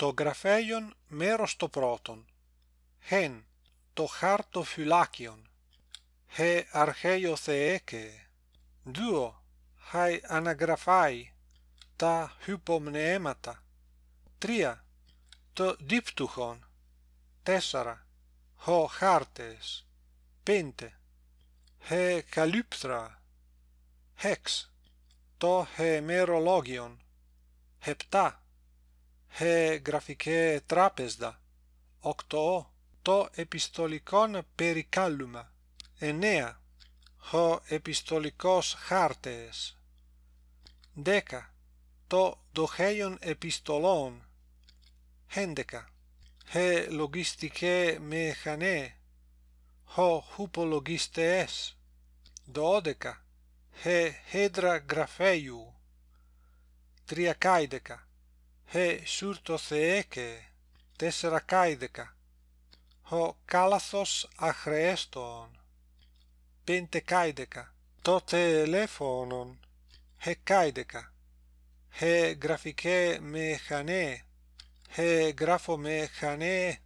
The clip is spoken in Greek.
το γραφέιον μέρος το πρώτον, χεν το χάρτο φυλάκιον, χε αρχαίο θεέκε, δύο χαι αναγραφαί, τα hypomneήματα, τρία το δίπτυχον, τέσσερα Χω χάρτες, πέντε χε καλύπτρα, χέξ το χεμερολόγιον, επτά ε γραφικέ τράπεζα. 8. Το επιστολικόν περικάλουμα. 9. Ο επιστολικός χάρτες. 10. Το δοχέιον επιστολών. 11. Ε λογιστικέ μηχανέ. Ο χουπολογιστές. 12. Ε χέντρα γραφέιου. 13 ε σύρτοθεέκε τέσσερα καίδεκα, ο κάλαθος αχρεέστον». πέντε καίδεκα, το τηλέφωνον, ε καίδεκα, ε γραφικέ μηχανέ, ε γράφο χανέ».